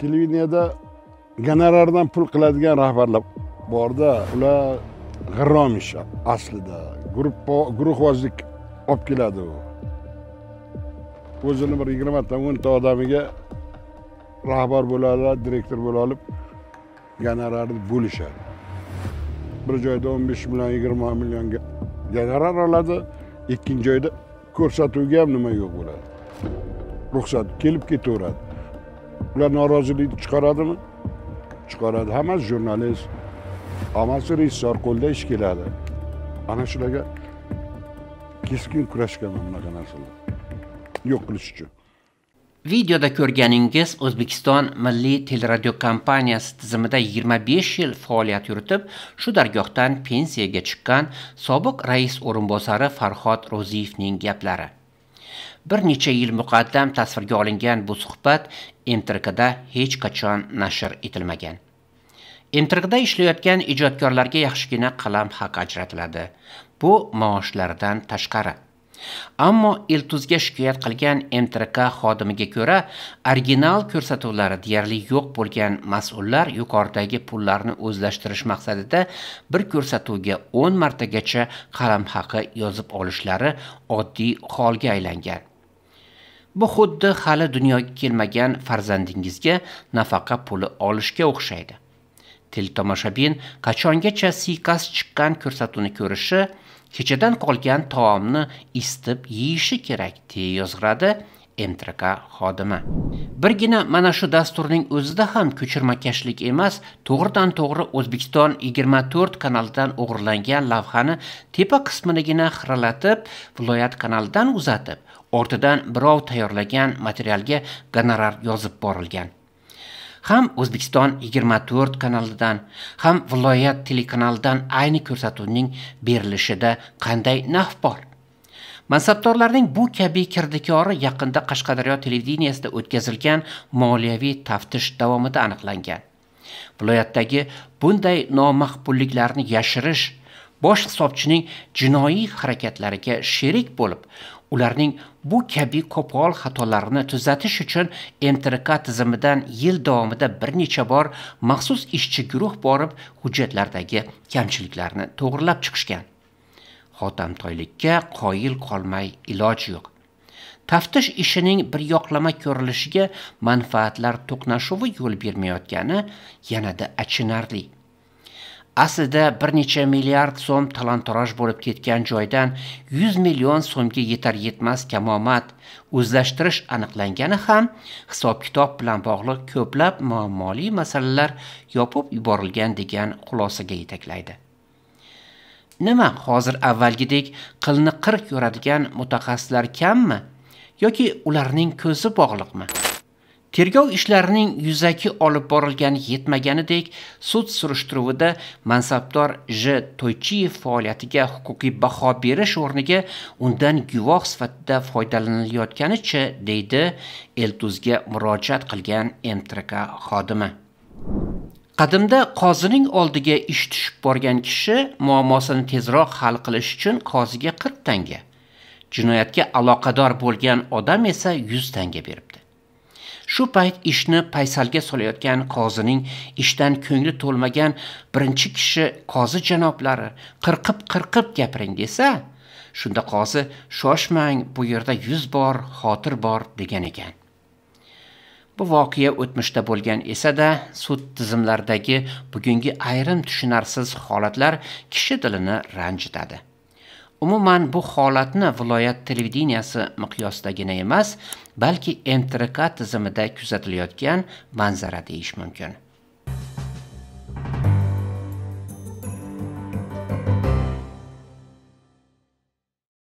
televideniyada gonorardan pul qiladigan rahbarlar borda ular g'irrom ish aslida guruhvozlik olib keladi u o'zini bir yigirmata o'nta odamiga rahbar bo'la direktor bo'la olib gonorarni bo'lishadi bir joyda o'n besh million yigirma millionga gonorar oladi ikkinchi joyda ko'rsatuvga ham nima yo'q bo'ladi ruxsat kelib ketaveradi ular norozilik chiqaradimi chiqaradi hammasi jurnalist hammasi rejissor qo'lida ish keladi ana shularga keskin kurashganman bunaqa narsalar yo'q qilish uchun videoda ko'rganingiz o'zbekiston milliy teleradiokompaniyasi tizimida 25 yil faoliyat yuritib shu dargohdan pensiyaga chiqqan sobiq rais o'rinbosari farhod ro'ziyevning gaplari bir necha yil muqaddam tasvirga olingan bu suhbat entrikida hech qachon nashr etilmagan entrikda ishlayotgan ijodkorlarga yaxshigina qalam haqi ajratiladi bu maoshlardan tashqari ammo iltuzga shikoyat qilgan mtrk xodimiga ko'ra original ko'rsatuvlari deyarli yo'q bo'lgan mas'ullar yuqoridagi pullarni o'zlashtirish maqsadida bir ko'rsatuvga 10 martagacha qalam haqi yozib olishlari oddiy holga aylangan Bu xuddi hali dunyoga kelmagan farzandingizga nafaqa puli olishga o'xshaydi. tomoshabin qachongacha siqas chiqqan ko'rsatuvni ko'rishi, kechadan qolgan taomni istib yeyishi kerak, deya yozg'iradi MTRK xodimi. Birgina mana shu dasturning o'zida ham ko'chirmakashlik emas, to'g'ridan-to'g'ri O'zbekiston 24 kanalidan o'g'irlangan lavhani tepa qisminigina xiralatib, viloyat kanalidan uzatib, ortidan birov tayyorlagan materialga gonorar yozib borilgan. Ham O'zbekiston 24 kanalidan, ham viloyat telekanalidan ayni ko'rsatuvning berilishida qanday naf bor? Mansabdorlarning bu kabi kirdikori yaqinda Qashqadaryo televideniyasida o'tkazilgan moliyaviy taftish davomida aniqlangan. Viloyatdagi bunday nomaqbulliklarni yashirish bosh hisobchining jinoiy harakatlariga sherik bo'lib, ularning bu kabi qo'pol xatolarini tuzatish uchun MTRK tizimidan yil davomida bir necha bor maxsus ishchi guruh borib hujjatlardagi kamchiliklarni to'g'irlab chiqishgan. Xotamtoylikka qoyil qolmay iloj yo'q. taftish ishining bir yoqlama ko'rilishiga manfaatlar to'qnashuvi yo'l bermayotgani yanada achinarli. aslida bir necha milliard so'm talantoraj bo'lib ketgan joydan 100 million so'mga yetar yetmas kamomad o'zlashtirish aniqlangani ham hisob-kitob bilan bog'liq ko'plab muammoli masalalar yopib yuborilgan degan xulosaga yetaklaydi. Nima hozir avvalgidek qilni qirq yoradigan mutaxassislar kammi yoki ularning ko'zi bog'liqmi? Tergov ishlarining yuzaki olib borilgani yetmaganidek, sud surishtiruvida mansabdor J. Toychiyev faoliyatiga huquqiy baho berish o'rniga undan guvoh sifatida foydalanilayotganichi deydi Eltuzga murojaat qilgan MTRK xodimi. Qadimda qozining oldiga ish tushib borgan kishi muammosini tezroq hal qilish uchun qoziga 40 tanga, jinoyatga aloqador bo'lgan odam esa 100 tanga beribdi. shu payt ishni paysalga solayotgan qozining ishdan ko'ngli to'lmagan birinchi kishi qozi janoblari qirqib qirqib gapiring desa shunda qozi shoshmang bu yerda yuz bor xotir bor degan ekan bu voqea o'tmishda bo'lgan esa-da, sud tizimlaridagi bugungi ayrim tushunarsiz holatlar kishi dilini ranjitadi Umuman bu holatni viloyat televideniyasi miqyosidagina emas, balki MTRK tizimida kuzatilayotgan manzara deyish mumkin.